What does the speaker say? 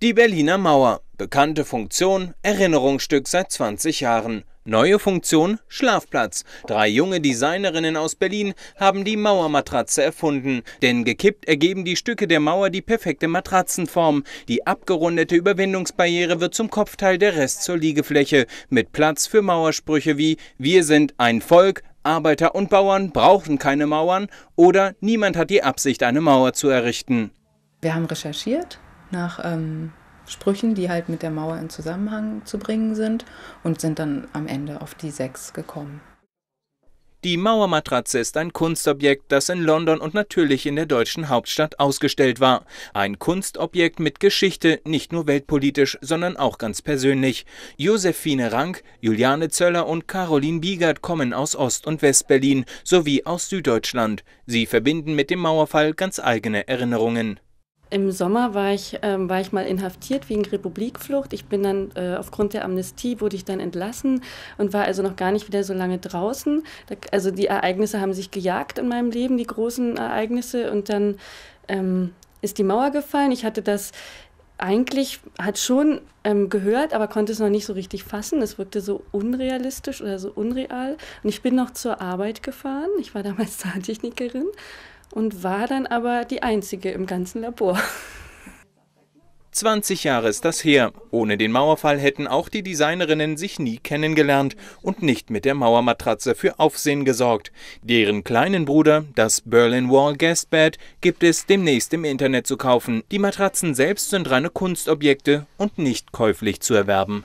Die Berliner Mauer. Bekannte Funktion, Erinnerungsstück seit 20 Jahren. Neue Funktion, Schlafplatz. Drei junge Designerinnen aus Berlin haben die Mauermatratze erfunden. Denn gekippt ergeben die Stücke der Mauer die perfekte Matratzenform. Die abgerundete Überwindungsbarriere wird zum Kopfteil, der Rest zur Liegefläche. Mit Platz für Mauersprüche wie Wir sind ein Volk, Arbeiter und Bauern brauchen keine Mauern oder niemand hat die Absicht, eine Mauer zu errichten. Wir haben recherchiert nach ähm, Sprüchen, die halt mit der Mauer in Zusammenhang zu bringen sind und sind dann am Ende auf die sechs gekommen. Die Mauermatratze ist ein Kunstobjekt, das in London und natürlich in der deutschen Hauptstadt ausgestellt war. Ein Kunstobjekt mit Geschichte, nicht nur weltpolitisch, sondern auch ganz persönlich. Josephine Rank, Juliane Zöller und Caroline Biegert kommen aus Ost- und Westberlin sowie aus Süddeutschland. Sie verbinden mit dem Mauerfall ganz eigene Erinnerungen. Im Sommer war ich, ähm, war ich mal inhaftiert wegen Republikflucht. Ich bin dann äh, aufgrund der Amnestie wurde ich dann entlassen und war also noch gar nicht wieder so lange draußen. Da, also die Ereignisse haben sich gejagt in meinem Leben, die großen Ereignisse. Und dann ähm, ist die Mauer gefallen. Ich hatte das eigentlich hat schon ähm, gehört, aber konnte es noch nicht so richtig fassen. Es wirkte so unrealistisch oder so unreal. Und ich bin noch zur Arbeit gefahren. Ich war damals Zahntechnikerin und war dann aber die einzige im ganzen Labor. 20 Jahre ist das her. Ohne den Mauerfall hätten auch die Designerinnen sich nie kennengelernt und nicht mit der Mauermatratze für Aufsehen gesorgt. Deren kleinen Bruder, das Berlin Wall Guest Guestbed, gibt es demnächst im Internet zu kaufen. Die Matratzen selbst sind reine Kunstobjekte und nicht käuflich zu erwerben.